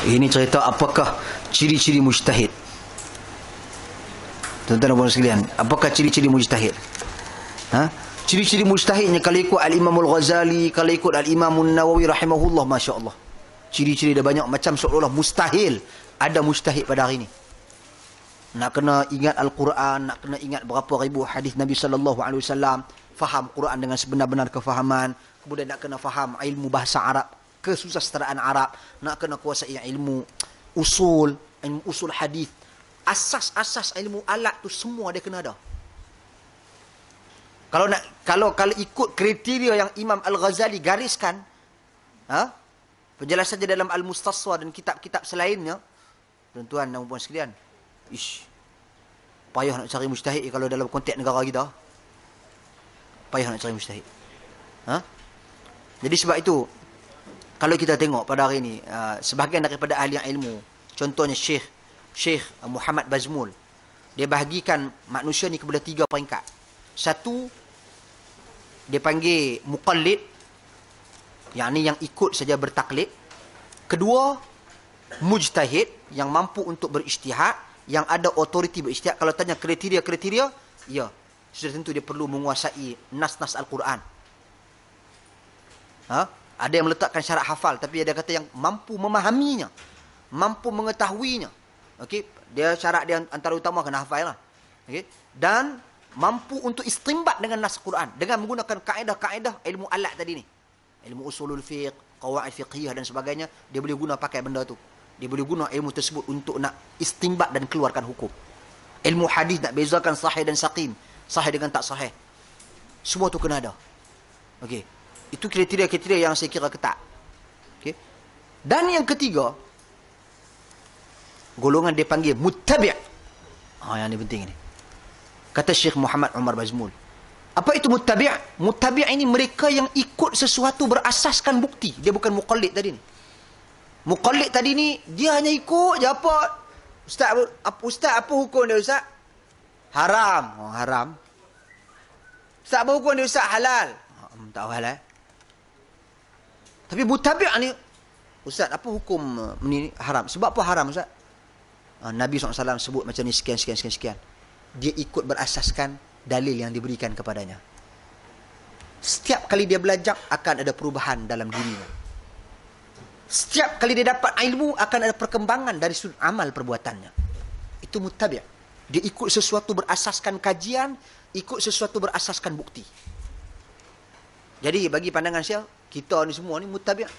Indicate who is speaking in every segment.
Speaker 1: Ini cerita apakah ciri-ciri mujtahid Tuan-tuan dan puan sekalian Apakah ciri-ciri mujtahid ha? Ciri-ciri mujtahidnya Kalau ikut Al-Imam Al-Ghazali Kalau ikut Al-Imam Al-Nawawi Rahimahullah Masya Allah Ciri-ciri dia banyak macam seolah-olah mustahil Ada mujtahid pada hari ini Nak kena ingat Al-Quran Nak kena ingat berapa ribu hadis Nabi Sallallahu Alaihi Wasallam Faham Quran dengan sebenar-benar kefahaman Kemudian nak kena faham ilmu bahasa Arab kesusasteraan Arab, nak kena kuasa ilmu usul, ilmu usul hadis, asas-asas ilmu alat tu semua dia kena ada. Kalau nak kalau kalau ikut kriteria yang Imam Al-Ghazali gariskan, ha? Penjelasan dia dalam Al-Mustaswa dan kitab-kitab selainnya, tuan-tuan dan puan sekalian. Ish. Payah nak cari mujtahid kalau dalam konteks negara kita. Payah nak cari mujtahid. Ha? Jadi sebab itu, kalau kita tengok pada hari ini uh, sebahagian daripada ahli ilmu contohnya Syekh Syekh uh, Muhammad Bazmul dia bahagikan manusia ni kepada tiga peringkat satu dia panggil muqallid yang ni yang ikut saja bertaklid kedua mujtahid yang mampu untuk berijtihad yang ada otoriti berijtihad kalau tanya kriteria-kriteria ya sudah tentu dia perlu menguasai nas-nas al-Quran ha ada yang meletakkan syarat hafal tapi ada kata yang mampu memahaminya. Mampu mengetahuinya. Okey, dia syarat dia antara utama kena hafal lah. Okey. Dan mampu untuk istimbat dengan nas Quran dengan menggunakan kaedah-kaedah ilmu alat tadi ni. Ilmu usulul fiqh, qawaid fiqhiyah dan sebagainya, dia boleh guna pakai benda tu. Dia boleh guna ilmu tersebut untuk nak istimbat dan keluarkan hukum. Ilmu hadis nak bezakan sahih dan saqim, sahih dengan tak sahih. Semua tu kena ada. Okey. Itu kriteria-kriteria yang saya kira ketat. Okay. Dan yang ketiga, golongan dia panggil mutabi' Ah, yang ini penting ini. Kata Syekh Muhammad Umar Bazmul. Apa itu mutabi' Mutabi' ini mereka yang ikut sesuatu berasaskan bukti. Dia bukan muqallid tadi ni. Muqallid tadi ni, dia hanya ikut je apa. Ustaz, apa, Ustaz, apa hukum dia Ustaz? Haram. Oh, haram. Ustaz, apa hukum dia Ustaz? Halal. Oh, ah, tak halal. Eh? Tapi mutabi' ni Ustaz apa hukum uh, ni haram Sebab apa haram Ustaz ah, Nabi SAW sebut macam ni sekian sekian sekian sekian Dia ikut berasaskan Dalil yang diberikan kepadanya Setiap kali dia belajar Akan ada perubahan dalam dirinya Setiap kali dia dapat ilmu Akan ada perkembangan dari sudut amal perbuatannya Itu mutabi' Dia ikut sesuatu berasaskan kajian Ikut sesuatu berasaskan bukti jadi bagi pandangan saya kita ni semua ni mutabi'ah.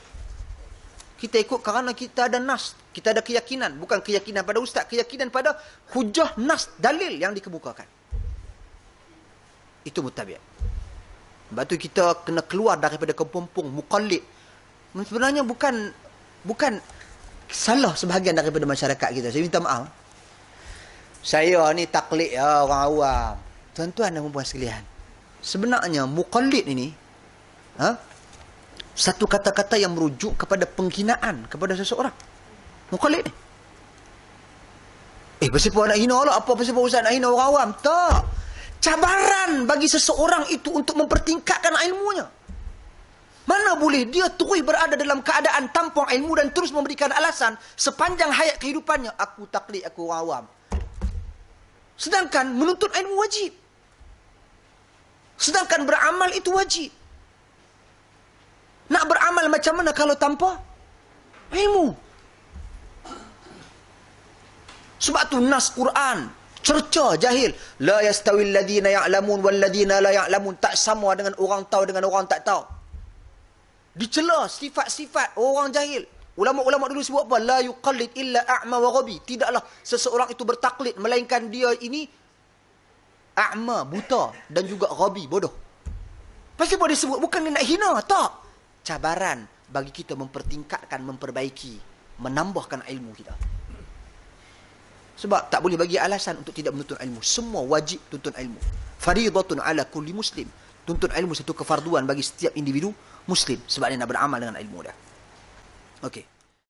Speaker 1: Kita ikut kerana kita ada nas. Kita ada keyakinan. Bukan keyakinan pada ustaz. Keyakinan pada hujah nas dalil yang dikebukakan. Itu mutabi'ah. Sebab tu kita kena keluar daripada kepompong. Mukallid. Sebenarnya bukan bukan salah sebahagian daripada masyarakat kita. Saya minta maaf. Saya ni taklid ya, orang awam. Tuan-tuan dan perempuan sekalian. Sebenarnya mukallid ini. Ha? satu kata-kata yang merujuk kepada penghinaan kepada seseorang. Mukalib ni. Eh, pasal nak hina lah. Apa pasal Ustaz nak hina orang awam? Tak. Cabaran bagi seseorang itu untuk mempertingkatkan ilmunya. Mana boleh dia terus berada dalam keadaan tampung ilmu dan terus memberikan alasan sepanjang hayat kehidupannya. Aku taklid, aku orang awam. Sedangkan menuntut ilmu wajib. Sedangkan beramal itu wajib nak beramal macam mana kalau tanpa ilmu? Sebab tu nas Quran cerca jahil la yastawil ladina ya'lamun wal ladina la ya'lamun tak sama dengan orang tahu dengan orang tak tahu. Dicela sifat-sifat orang jahil. Ulama-ulama dulu sebut apa? La yuqallid illa a'ma wa ghabi. Tidaklah seseorang itu bertaklid melainkan dia ini a'ma, buta dan juga ghabi, bodoh. Pasti boleh sebut bukan nak hina, tak cabaran bagi kita mempertingkatkan, memperbaiki, menambahkan ilmu kita. Sebab tak boleh bagi alasan untuk tidak menuntut ilmu. Semua wajib tuntut ilmu. Faridatun ala kulli muslim. Tuntut ilmu satu kefarduan bagi setiap individu muslim. Sebab dia nak beramal dengan ilmu dia. Okey.